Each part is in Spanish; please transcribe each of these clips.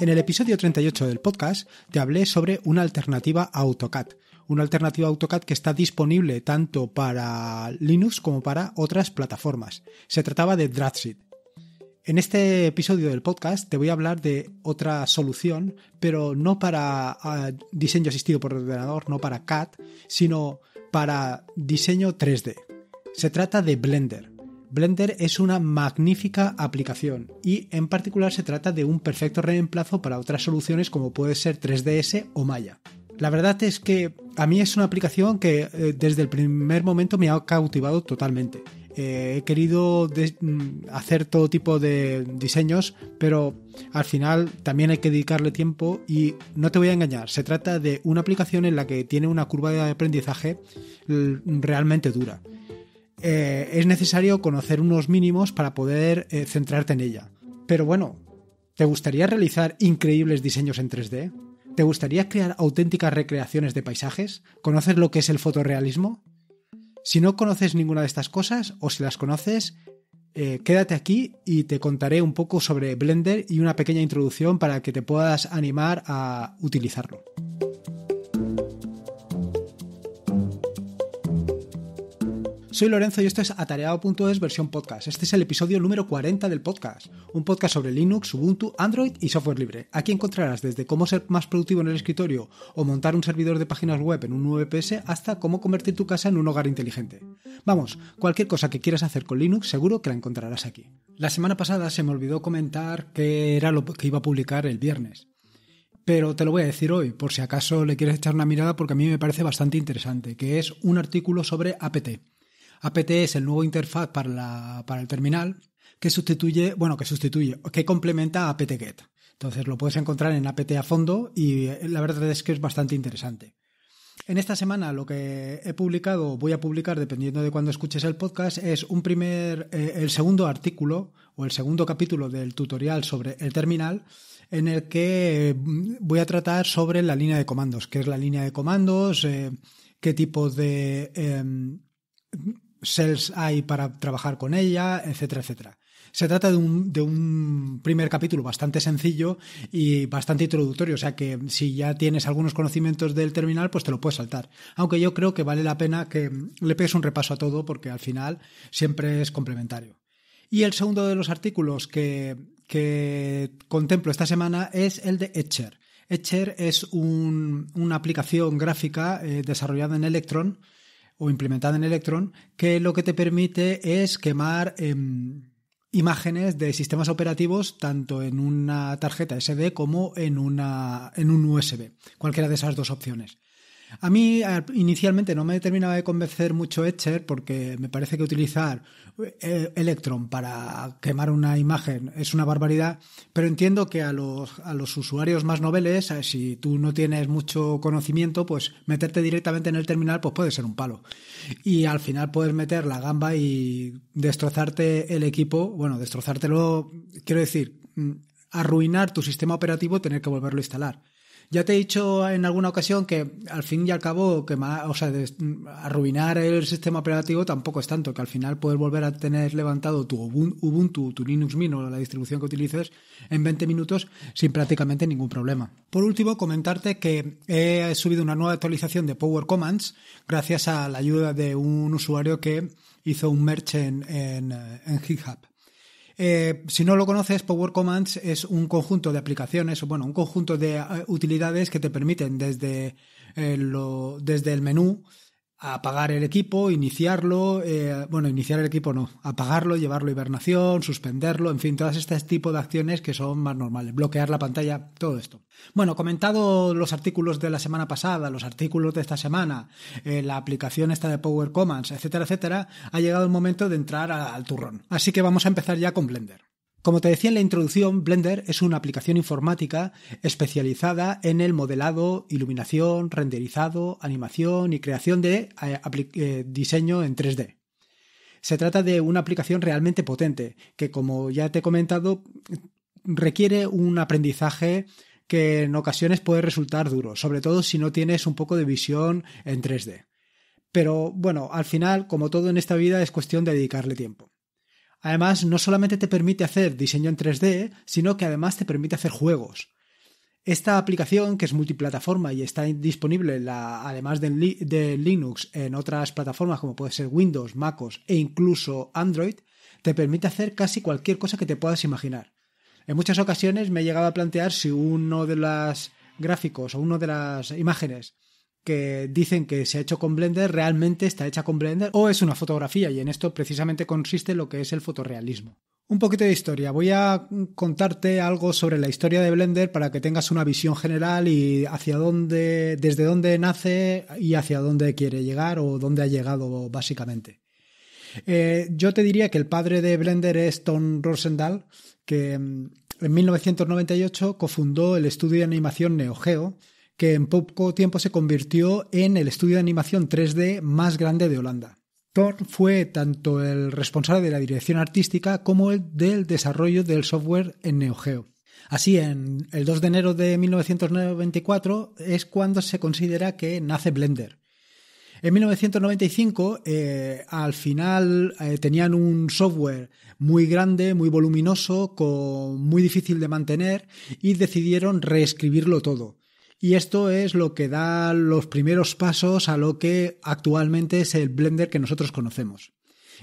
En el episodio 38 del podcast te hablé sobre una alternativa a AutoCAD, una alternativa a AutoCAD que está disponible tanto para Linux como para otras plataformas. Se trataba de DraftSheet. En este episodio del podcast te voy a hablar de otra solución, pero no para ah, diseño asistido por ordenador, no para CAD, sino para diseño 3D. Se trata de Blender. Blender es una magnífica aplicación y en particular se trata de un perfecto reemplazo para otras soluciones como puede ser 3DS o Maya. La verdad es que a mí es una aplicación que eh, desde el primer momento me ha cautivado totalmente. Eh, he querido mm, hacer todo tipo de diseños, pero al final también hay que dedicarle tiempo y no te voy a engañar, se trata de una aplicación en la que tiene una curva de aprendizaje realmente dura. Eh, es necesario conocer unos mínimos para poder eh, centrarte en ella. Pero bueno, ¿te gustaría realizar increíbles diseños en 3D? ¿Te gustaría crear auténticas recreaciones de paisajes? ¿Conoces lo que es el fotorrealismo? Si no conoces ninguna de estas cosas o si las conoces, eh, quédate aquí y te contaré un poco sobre Blender y una pequeña introducción para que te puedas animar a utilizarlo. Soy Lorenzo y esto es atareado.es versión podcast. Este es el episodio número 40 del podcast, un podcast sobre Linux, Ubuntu, Android y software libre. Aquí encontrarás desde cómo ser más productivo en el escritorio o montar un servidor de páginas web en un VPS hasta cómo convertir tu casa en un hogar inteligente. Vamos, cualquier cosa que quieras hacer con Linux seguro que la encontrarás aquí. La semana pasada se me olvidó comentar qué era lo que iba a publicar el viernes pero te lo voy a decir hoy, por si acaso le quieres echar una mirada, porque a mí me parece bastante interesante, que es un artículo sobre APT. APT es el nuevo interfaz para, el terminal que sustituye, bueno, que sustituye, que complementa a apt-get. E Entonces lo puedes encontrar en apt a fondo y eh, la verdad es que es bastante interesante. En esta semana lo que he publicado, voy a publicar dependiendo de cuando escuches el podcast, es un primer, eh, el segundo artículo o el segundo capítulo del tutorial sobre el terminal en el que mm, voy a tratar sobre la línea de comandos, qué es la línea de comandos, eh, qué tipo de... Em, sales hay para trabajar con ella, etcétera, etcétera. Se trata de un, primer capítulo bastante sencillo y bastante introductorio, o sea que si ya tienes algunos conocimientos del terminal, pues te lo puedes saltar. Aunque yo creo que vale la pena que le pegues un repaso a todo porque al final siempre es complementario. Y el segundo de los artículos que, contemplo esta semana es el de Etcher. Etcher es una aplicación gráfica eh, desarrollada en Electron o implementada en Electron, que lo que te permite es quemar em, imágenes de sistemas operativos tanto en una tarjeta SD como en, una, en un USB, cualquiera de esas dos opciones. A mí inicialmente no me terminaba de convencer mucho Etcher porque me parece que utilizar eh, Electron para quemar una imagen es una barbaridad, pero entiendo que a los, usuarios más noveles, eh, si tú no tienes mucho conocimiento, pues meterte directamente en el terminal pues puede ser un palo. Y al final puedes meter la gamba y destrozarte el equipo, bueno, destrozártelo, quiero decir, mm, arruinar tu sistema operativo, tener que volverlo a instalar. Ya te he dicho en alguna ocasión que al fin y al cabo, que más, arruinar el sistema operativo tampoco es tanto, que al final puedes volver a tener levantado tu Ubuntu, tu Linux Mint o la distribución que utilices en 20 minutos sin prácticamente ningún problema. Por último, comentarte que he subido una nueva actualización de Power Commands gracias a la ayuda de un usuario que hizo un merch en GitHub. Eh, si no lo conoces, Power Commands es un conjunto de aplicaciones, o bueno, un conjunto de eh, utilidades que te permiten desde, eh, desde el menú apagar el equipo, iniciarlo, eh, bueno, iniciar el equipo no, apagarlo, llevarlo a hibernación, suspenderlo, en fin, todas estas tipo de acciones que son más normales, bloquear la pantalla, todo esto. Bueno, comentado los artículos de la semana pasada, los artículos de esta semana, eh, la aplicación esta de Power Commons, etcétera, etcétera, ha llegado el momento de entrar al turrón. Así que vamos a empezar ya con Blender. Como te decía en la introducción, Blender es una aplicación informática especializada en el modelado, iluminación, renderizado, animación y creación de eh, eh, diseño en 3D. Se trata de una aplicación realmente potente que, como ya te he comentado, requiere un aprendizaje que en ocasiones puede resultar duro, sobre todo si no tienes un poco de visión en 3D. Pero bueno, al final, como todo en esta vida, es cuestión de dedicarle tiempo. Además, no solamente te permite hacer diseño en 3D, sino que además te permite hacer juegos. Esta aplicación, que es multiplataforma y está disponible, además de, de, Linux, en otras plataformas como puede ser Windows, MacOS e incluso Android, te permite hacer casi cualquier cosa que te puedas imaginar. En muchas ocasiones me he llegado a plantear si uno de los gráficos o una de las imágenes que dicen que se ha hecho con Blender realmente está hecha con Blender o es una fotografía y en esto precisamente consiste lo que es el fotorrealismo. Un poquito de historia. Voy a contarte algo sobre la historia de Blender para que tengas una visión general y hacia dónde, desde dónde nace y hacia dónde quiere llegar o dónde ha llegado básicamente. Eh, yo te diría que el padre de Blender es Tom Rosendahl, que mm, en 1998 cofundó el estudio de animación NeoGeo, que en poco tiempo se convirtió en el estudio de animación 3D más grande de Holanda. Thor fue tanto el responsable de la dirección artística como el del desarrollo del software en NeoGeo. Así, en el 2 de enero de 1994 es cuando se considera que nace Blender. En 1995, eh, al final, eh, tenían un software muy grande, muy voluminoso, muy difícil de mantener y decidieron reescribirlo todo. Y esto es lo que da los primeros pasos a lo que actualmente es el Blender que nosotros conocemos.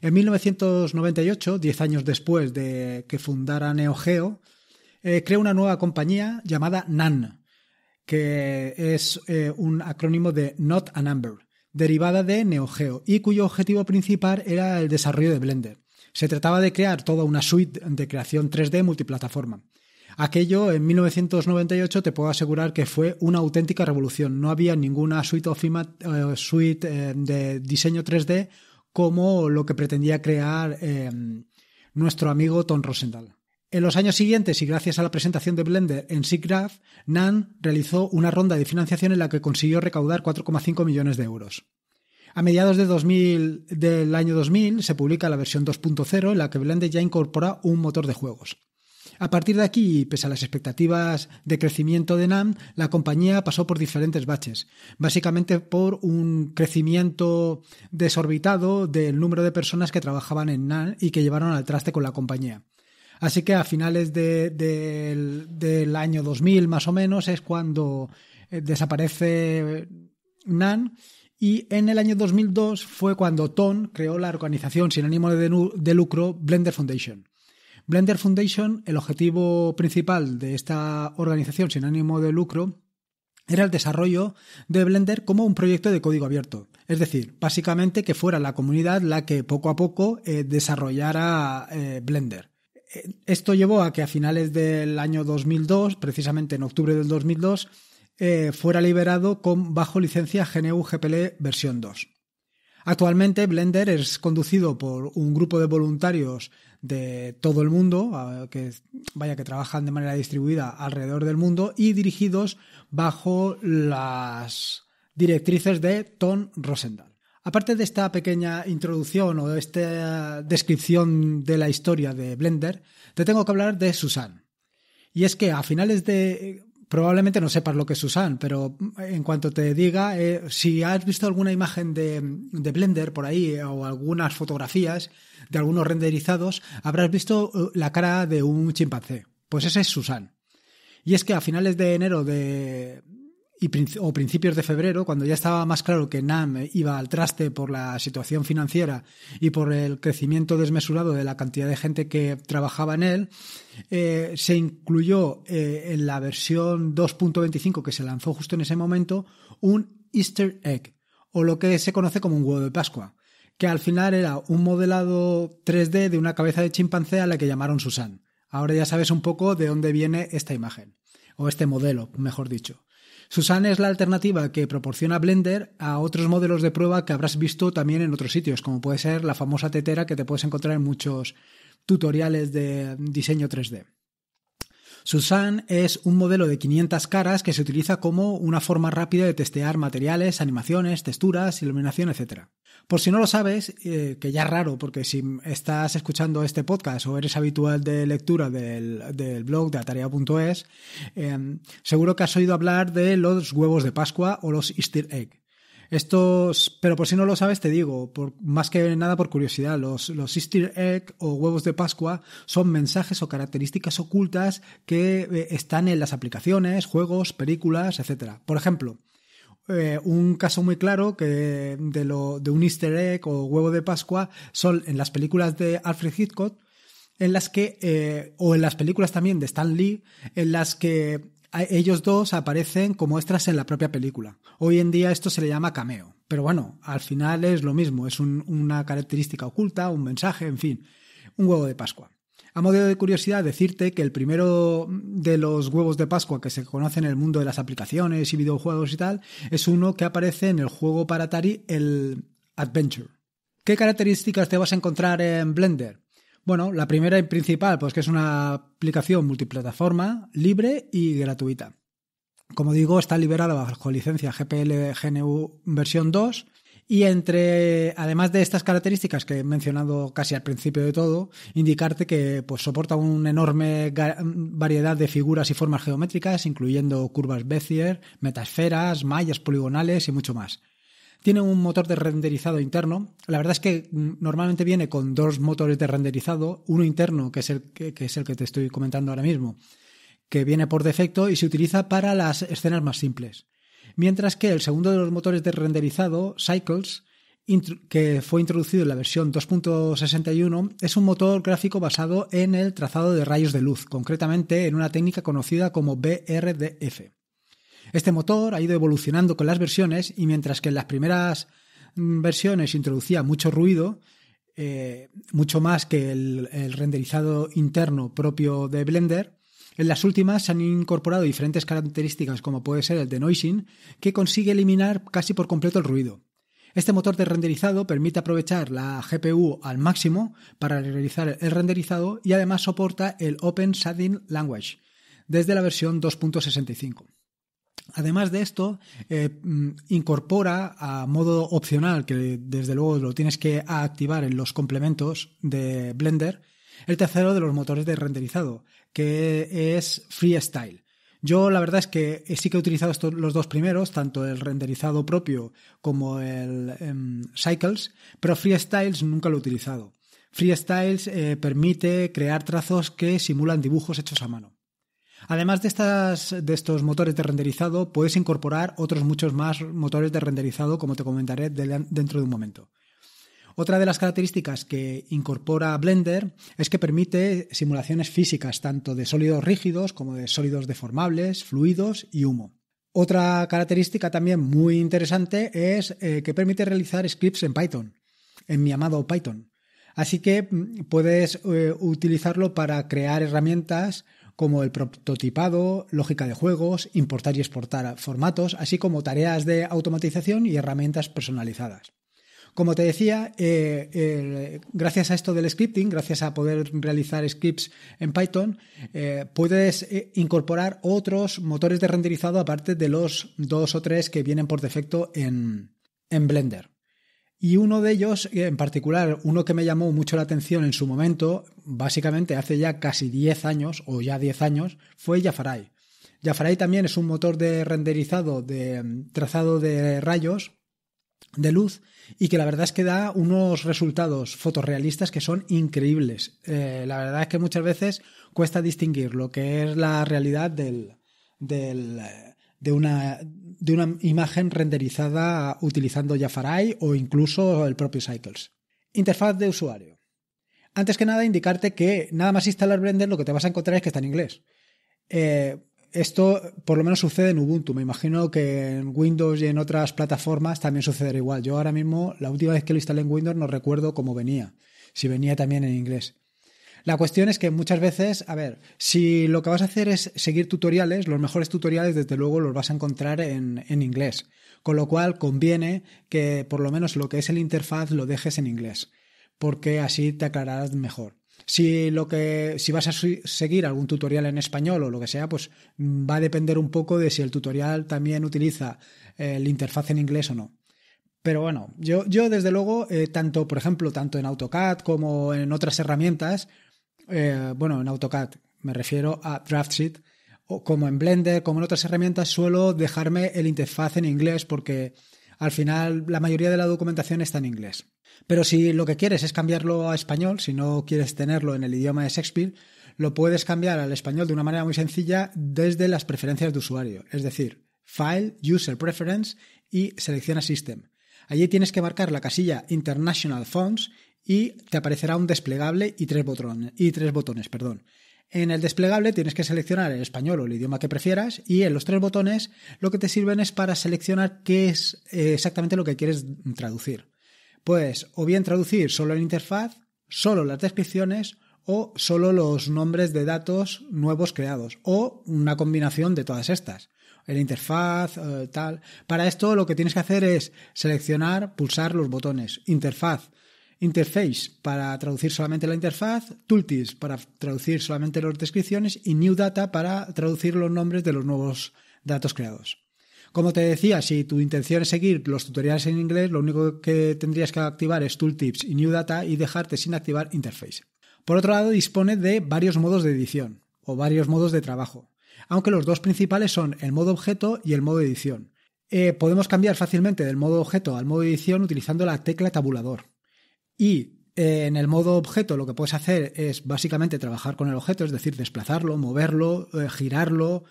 En 1998, 10 años después de que fundara NeoGeo, eh, creó una nueva compañía llamada NAN, que es eh, un acrónimo de Not a Number, derivada de NeoGeo, y cuyo objetivo principal era el desarrollo de Blender. Se trataba de crear toda una suite de creación 3D multiplataforma. Aquello en 1998 te puedo asegurar que fue una auténtica revolución. No había ninguna suite, eh, suite eh, de diseño 3D como lo que pretendía crear em, nuestro amigo Tom Rosendahl. En los años siguientes y gracias a la presentación de Blender en SIGGRAPH, NAN realizó una ronda de financiación en la que consiguió recaudar 4,5 millones de euros. A mediados del año 2000 se publica la versión 2.0 en la que Blender ya incorpora un motor de juegos. A partir de aquí, pese a las expectativas de crecimiento de NAM, la compañía pasó por diferentes baches, básicamente por un crecimiento desorbitado del número de personas que trabajaban en NaN y que llevaron al traste con la compañía. Así que a finales del, año 2000 más o menos es cuando eh, desaparece NAN y en el año 2002 fue cuando Ton creó la organización sin ánimo de lucro Blender Foundation. Blender Foundation, el objetivo principal de esta organización sin ánimo de lucro, era el desarrollo de Blender como un proyecto de código abierto. Es decir, básicamente que fuera la comunidad la que poco a poco eh, desarrollara eh, Blender. Eh, esto llevó a que a finales del año 2002, precisamente en octubre del 2002, fuera liberado con bajo licencia GNU GPL versión 2. Actualmente Blender es conducido por un grupo de voluntarios de todo el mundo, que vaya que trabajan de manera distribuida alrededor del mundo y dirigidos bajo las directrices de Tom Rosendahl. Aparte de esta pequeña introducción o de esta descripción de la historia de Blender, te tengo que hablar de Susan. Y es que a finales de probablemente no sepas lo que es Susan, pero en cuanto te diga, eh, si has visto alguna imagen de, Blender por ahí eh, o algunas fotografías de algunos renderizados, habrás visto eh, la cara de un chimpancé. Pues ese es Susan. Y es que a finales de enero de, o principios de febrero, cuando ya estaba más claro que NAM iba al traste por la situación financiera y por el crecimiento desmesurado de la cantidad de gente que trabajaba en él, eh, se incluyó eh, en la versión 2.25 que se lanzó justo en ese momento un Easter egg, o lo que se conoce como un huevo de Pascua, que al final era un modelado 3D de una cabeza de chimpancé a la que llamaron Susan. Ahora ya sabes un poco de dónde viene esta imagen, o este modelo, mejor dicho. Susana es la alternativa que proporciona Blender a otros modelos de prueba que habrás visto también en otros sitios, como puede ser la famosa tetera que te puedes encontrar en muchos tutoriales de diseño 3D. Susan es un modelo de 500 caras que se utiliza como una forma rápida de testear materiales, animaciones, texturas, iluminación, etc. Por si no lo sabes, eh, que ya es raro porque si estás escuchando este podcast o eres habitual de lectura del, blog de atarea.es, eh, seguro que has oído hablar de los huevos de Pascua o los Easter egg. Estos, pero por si no lo sabes, te digo, por, más que nada por curiosidad, los, Easter egg o huevos de Pascua son mensajes o características ocultas que eh, están en las aplicaciones, juegos, películas, etc. Por ejemplo, eh, un caso muy claro que de, lo, de un easter egg o huevo de Pascua son en las películas de Alfred Hitchcock, en las que, eh, o en las películas también de Stan Lee, en las que ellos dos aparecen como extras en la propia película. Hoy en día esto se le llama cameo. Pero bueno, al final es lo mismo, es una característica oculta, un mensaje, en fin, un huevo de Pascua. A modo de curiosidad, decirte que el primero de los huevos de Pascua que se conoce en el mundo de las aplicaciones y videojuegos y tal, es uno que aparece en el juego para Atari, el Adventure. ¿Qué características te vas a encontrar en Blender? Bueno, la primera y principal, pues que es una aplicación multiplataforma, libre y gratuita. Como digo, está liberada bajo licencia GPL GNU versión 2 y entre, además de estas características que he mencionado casi al principio de todo, indicarte que pues, soporta una enorme variedad de figuras y formas geométricas, incluyendo curvas Bezier, metasferas, mallas poligonales y mucho más. Tiene un motor de renderizado interno. La verdad es que mm, normalmente viene con dos motores de renderizado, uno interno, que es el que, es el que te estoy comentando ahora mismo, que viene por defecto y se utiliza para las escenas más simples. Mientras que el segundo de los motores de renderizado, Cycles, que fue introducido en la versión 2.61, es un motor gráfico basado en el trazado de rayos de luz, concretamente en una técnica conocida como BRDF. Este motor ha ido evolucionando con las versiones y mientras que en las primeras mm, versiones introducía mucho ruido, eh, mucho más que el, renderizado interno propio de Blender, en las últimas se han incorporado diferentes características como puede ser el denoising, que consigue eliminar casi por completo el ruido. Este motor de renderizado permite aprovechar la GPU al máximo para realizar el renderizado y además soporta el Open Shading Language desde la versión 2.65. Además de esto, eh, mm, incorpora a modo opcional, que desde luego lo tienes que activar en los complementos de Blender, el tercero de los motores de renderizado, que es Freestyle. Yo la verdad es que sí que he utilizado los dos primeros, tanto el renderizado propio como el em, Cycles, pero Freestyles nunca lo he utilizado. Freestyles eh, permite crear trazos que simulan dibujos hechos a mano. Además de, de estos motores de renderizado, puedes incorporar otros muchos más motores de renderizado, como te comentaré dentro de un momento. Otra de las características que incorpora Blender es que permite simulaciones físicas tanto de sólidos rígidos como de sólidos deformables, fluidos y humo. Otra característica también muy interesante es eh, que permite realizar scripts en Python, en mi amado Python. Así que mm, puedes eh, utilizarlo para crear herramientas como el prototipado, lógica de juegos, importar y exportar formatos, así como tareas de automatización y herramientas personalizadas. Como te decía, eh, gracias a esto del scripting, gracias a poder realizar scripts en Python, eh, puedes eh, incorporar otros motores de renderizado aparte de los dos o tres que vienen por defecto en Blender. Y uno de ellos, eh, en particular, uno que me llamó mucho la atención en su momento, básicamente hace ya casi 10 años, o ya 10 años, fue Yafarai. Yafarai también es un motor de renderizado, de mm, trazado de rayos, de luz, y que la verdad es que da unos resultados fotorrealistas que son increíbles. Eh, la verdad es que muchas veces cuesta distinguir lo que es la realidad del de una, de una imagen renderizada utilizando Jafarai o incluso el propio Cycles. Interfaz de usuario. Antes que nada, indicarte que nada más instalar Blender lo que te vas a encontrar es que está en inglés. Eh, esto por lo menos sucede en Ubuntu. Me imagino que en Windows y en otras plataformas también sucederá igual. Yo ahora mismo, la última vez que lo instalé en Windows, no recuerdo cómo venía. Si venía también en inglés. La cuestión es que muchas veces, a ver, si lo que vas a hacer es seguir tutoriales, los mejores tutoriales desde luego los vas a encontrar en, inglés, con lo cual conviene que por lo menos lo que es el interfaz lo dejes en inglés, porque así te aclararás mejor. Si lo que si vas a seguir algún tutorial en español o lo que sea, pues mm, va a depender un poco de si el tutorial también utiliza eh, el interfaz en inglés o no. Pero bueno, yo, yo desde luego, eh, tanto, por ejemplo, tanto en AutoCAD como en otras herramientas, eh, bueno, en AutoCAD, me refiero a DraftSheet, o como en Blender, como en otras herramientas, suelo dejarme el interfaz en inglés porque al final la mayoría de la documentación está en inglés. Pero si lo que quieres es cambiarlo a español, si no quieres tenerlo en el idioma de Shakespeare, lo puedes cambiar al español de una manera muy sencilla desde las preferencias de usuario, es decir, File, User Preference y Selecciona System. Allí tienes que marcar la casilla International Fonts y te aparecerá un desplegable y tres botones, y tres botones perdón. En el desplegable tienes que seleccionar el español o el idioma que prefieras y en los tres botones lo que te sirven es para seleccionar qué es eh, exactamente lo que quieres traducir. Pues o bien traducir solo la interfaz, solo las descripciones o solo los nombres de datos nuevos creados o una combinación de todas estas. La interfaz, eh, tal. Para esto lo que tienes que hacer es seleccionar, pulsar los botones. Interfaz, Interface para traducir solamente la interfaz, Tooltips para traducir solamente las descripciones y New Data para traducir los nombres de los nuevos datos creados. Como te decía, si tu intención es seguir los tutoriales en inglés, lo único que tendrías que activar es Tooltips y New Data y dejarte sin activar Interface. Por otro lado, dispone de varios modos de edición o varios modos de trabajo, aunque los dos principales son el modo objeto y el modo edición. Eh, podemos cambiar fácilmente del modo objeto al modo edición utilizando la tecla tabulador. Y eh, en el modo objeto lo que puedes hacer es básicamente trabajar con el objeto, es decir, desplazarlo, moverlo, eh, girarlo.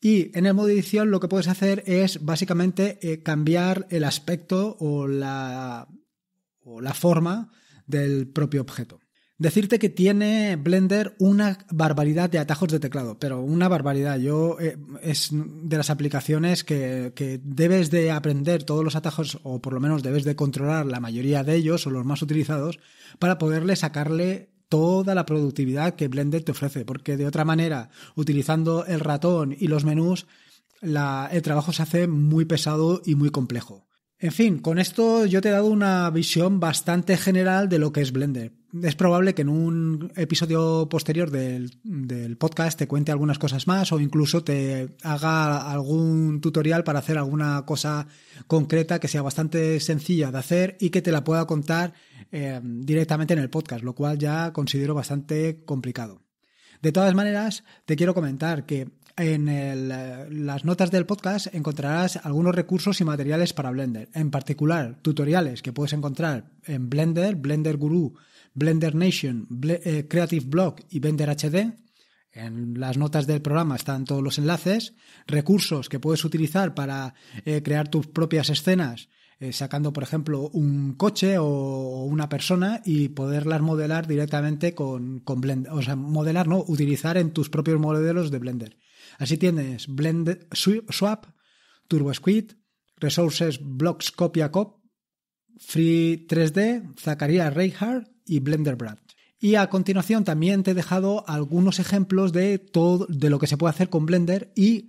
Y en el modo edición lo que puedes hacer es básicamente eh, cambiar el aspecto o la forma del propio objeto. Decirte que tiene Blender una barbaridad de atajos de teclado, pero una barbaridad. Yo eh, es de las aplicaciones que, que, debes de aprender todos los atajos, o por lo menos debes de controlar la mayoría de ellos, o los más utilizados, para poderle sacarle toda la productividad que Blender te ofrece, porque de otra manera, utilizando el ratón y los menús, el trabajo se hace muy pesado y muy complejo. En fin, con esto yo te he dado una visión bastante general de lo que es Blender. Es probable que en un episodio posterior del, podcast te cuente algunas cosas más o incluso te haga algún tutorial para hacer alguna cosa concreta que sea bastante sencilla de hacer y que te la pueda contar eh, directamente en el podcast, lo cual ya considero bastante complicado. De todas maneras, te quiero comentar que en las notas del podcast encontrarás algunos recursos y materiales para Blender, en particular tutoriales que puedes encontrar en Blender, Blender Guru, Blender Nation, eh, Creative Blog y Blender HD. En las notas del programa están todos los enlaces, recursos que puedes utilizar para eh, crear tus propias escenas, eh, sacando por ejemplo un coche o una persona y poderlas modelar directamente con, con Blender, o sea, modelar, no, utilizar en tus propios modelos de Blender. Así tienes Blend Swap, TurboSquid, Resources Blocks Copia Cop, Free 3D, Zacarías Reinhardt y Blender Brad. Y a continuación también te he dejado algunos ejemplos de todo de lo que se puede hacer con Blender y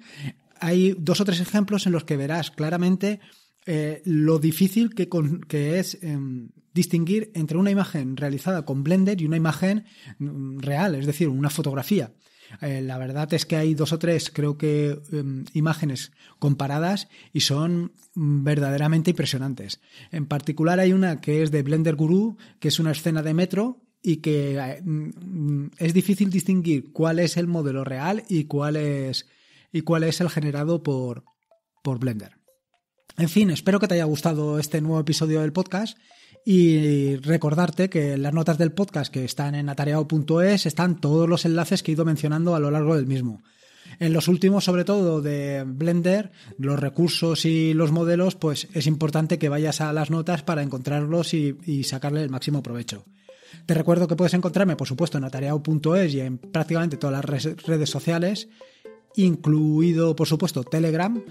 hay dos o tres ejemplos en los que verás claramente eh, lo difícil que, es em, distinguir entre una imagen realizada con Blender y una imagen mm, real, es decir, una fotografía. Eh, la verdad es que hay dos o tres, creo que, em, imágenes comparadas y son mm, verdaderamente impresionantes. En particular hay una que es de Blender Guru, que es una escena de metro y que eh, mm, mm, es difícil distinguir cuál es el modelo real y cuál es, y cuál es el generado por, por Blender. En fin, espero que te haya gustado este nuevo episodio del podcast y recordarte que las notas del podcast que están en atareado.es están todos los enlaces que he ido mencionando a lo largo del mismo. En los últimos, sobre todo de Blender, los recursos y los modelos, pues es importante que vayas a las notas para encontrarlos y, y sacarle el máximo provecho. Te recuerdo que puedes encontrarme, por supuesto, en atareado.es y en prácticamente todas las redes sociales, incluido, por supuesto, Telegram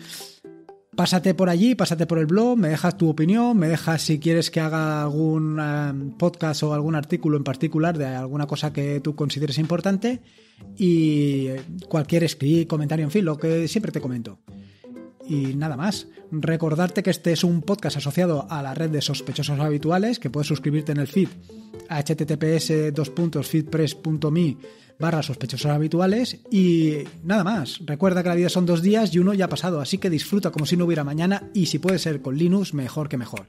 pásate por allí, pásate por el blog, me dejas tu opinión, me dejas si quieres que haga algún eh, podcast o algún artículo en particular de alguna cosa que tú consideres importante y cualquier escribir, comentario, en fin, lo que siempre te comento. Y nada más, recordarte que este es un podcast asociado a la red de sospechosos habituales, que puedes suscribirte en el feed https://feedpress.me barra sospechosos habituales y nada más, recuerda que la vida son dos días y uno ya ha pasado, así que disfruta como si no hubiera mañana y si puede ser con Linux, mejor que mejor.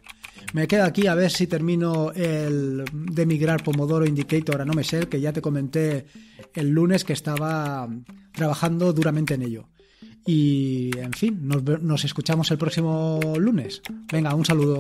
Me quedo aquí a ver si termino el de migrar Pomodoro Indicator a no me que ya te comenté el lunes que estaba trabajando duramente en ello. Y en fin, nos, escuchamos el próximo lunes. Venga, un saludo.